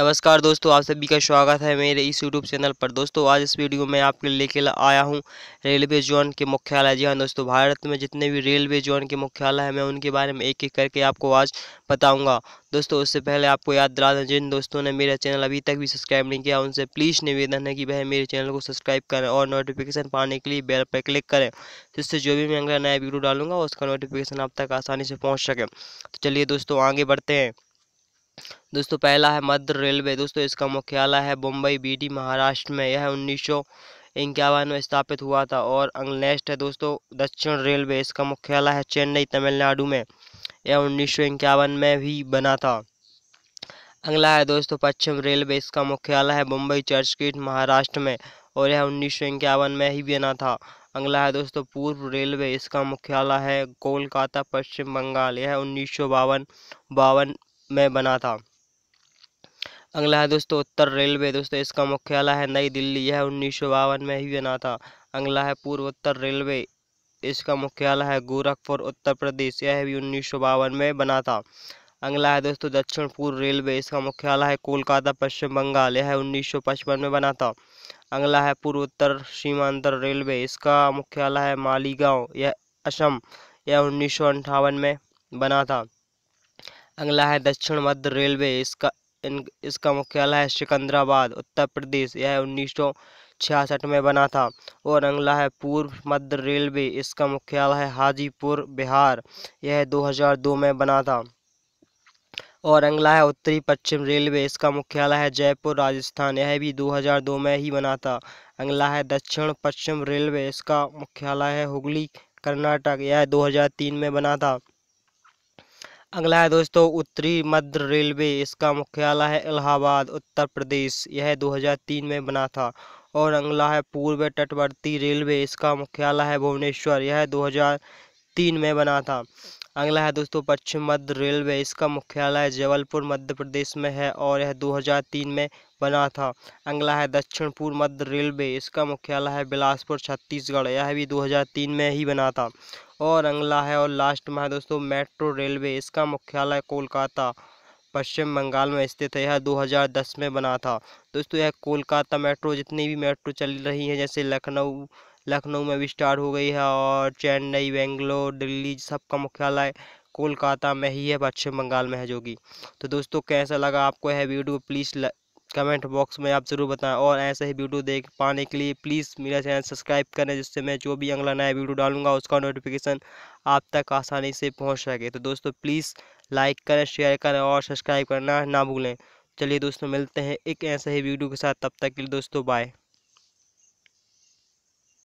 नमस्कार दोस्तों आप सभी का स्वागत है मेरे इस यूट्यूब चैनल पर दोस्तों आज इस वीडियो में आपके लिए लेके आया हूँ रेलवे जोन के मुख्यालय जी हाँ दोस्तों भारत में जितने भी रेलवे जोन के मुख्यालय हैं मैं उनके बारे में एक एक करके आपको आज बताऊंगा दोस्तों उससे पहले आपको याद दिला दें जिन दोस्तों ने मेरा चैनल अभी तक भी सब्सक्राइब नहीं किया उनसे प्लीज़ निवेदन है कि वह मेरे चैनल को सब्सक्राइब करें और नोटिफिकेशन पाने के लिए बेल पर क्लिक करें जिससे जो भी मैं अगला नया वीडियो डालूंगा उसका नोटिफिकेशन आप तक आसानी से पहुँच सकें तो चलिए दोस्तों आगे बढ़ते हैं दोस्तों पहला है मध्य रेलवे दोस्तों इसका मुख्यालय है मुंबई बीडी महाराष्ट्र में यह उन्नीस सौ इक्यावन में स्थापित हुआ था और अंगनेस्ट है दोस्तों दक्षिण रेलवे इसका मुख्यालय है चेन्नई तमिलनाडु में यह उन्नीस सौ इक्यावन में भी बना था अगला है दोस्तों पश्चिम रेलवे इसका मुख्यालय है मुंबई चर्च गेट महाराष्ट्र में और यह उन्नीस सौ इक्यावन में ही बना था अगला है दोस्तों पूर्व रेलवे इसका मुख्यालय है कोलकाता पश्चिम बंगाल यह उन्नीस सौ बावन बावन में बना था अगला है दोस्तों उत्तर रेलवे दोस्तों इसका मुख्यालय है नई दिल्ली यह उन्नीस में ही बना था अगला है पूर्वोत्तर रेलवे इसका मुख्यालय है गोरखपुर उत्तर प्रदेश यह भी उन्नीस में बना था अगला है दोस्तों दक्षिण पूर्व रेलवे इसका मुख्यालय है कोलकाता पश्चिम बंगाल यह उन्नीस में बना था अगला है पूर्वोत्तर सीमांतर रेलवे इसका मुख्यालय है मालीगांव यह असम यह उन्नीस में बना था अगला है दक्षिण मध्य रेलवे इसका इन, इसका मुख्यालय है सिकंदराबाद उत्तर प्रदेश यह उन्नीस सौ छियासठ में बना था और अगला है पूर्व मध्य रेलवे इसका मुख्यालय है हाजीपुर बिहार यह 2002 में बना था और अगला है उत्तरी पश्चिम रेलवे इसका मुख्यालय है जयपुर राजस्थान यह भी 2002 में ही बना था अगला है दक्षिण पश्चिम रेलवे इसका मुख्यालय है हुगली कर्नाटक यह दो में बना था अगला है दोस्तों उत्तरी मध्य रेलवे इसका मुख्यालय है इलाहाबाद उत्तर प्रदेश यह 2003 में बना था और अगला है पूर्व तटवर्ती रेलवे इसका मुख्यालय है भुवनेश्वर यह 2003 में बना था अगला है दोस्तों पश्चिम मध्य रेलवे इसका मुख्यालय जबलपुर मध्य प्रदेश में है और यह 2003 में बना था अगला है दक्षिण पूर्व मध्य रेलवे इसका मुख्यालय है बिलासपुर छत्तीसगढ़ यह भी 2003 में ही बना था और अगला है और लास्ट में है दोस्तों मेट्रो रेलवे इसका मुख्यालय कोलकाता पश्चिम बंगाल में स्थित है यह 2010 में बना था दोस्तों यह कोलकाता मेट्रो जितनी भी मेट्रो चल रही है जैसे लखनऊ लखनऊ में भी स्टार्ट हो गई है और चेन्नई बेंगलोर दिल्ली सबका मुख्यालय कोलकाता में ही है पश्चिम बंगाल में है जो कि तो दोस्तों कैसा लगा आपको है वीडियो प्लीज़ कमेंट बॉक्स में आप ज़रूर बताएं और ऐसे ही वीडियो देख पाने के लिए प्लीज़ मेरा चैनल सब्सक्राइब करें जिससे मैं जो भी अगला नया वीडियो डालूंगा उसका नोटिफिकेशन आप तक आसानी से पहुंच सके तो दोस्तों प्लीज़ लाइक करें शेयर करें और सब्सक्राइब करना ना भूलें चलिए दोस्तों मिलते हैं एक ऐसे ही वीडियो के साथ तब तक के लिए दोस्तों बाय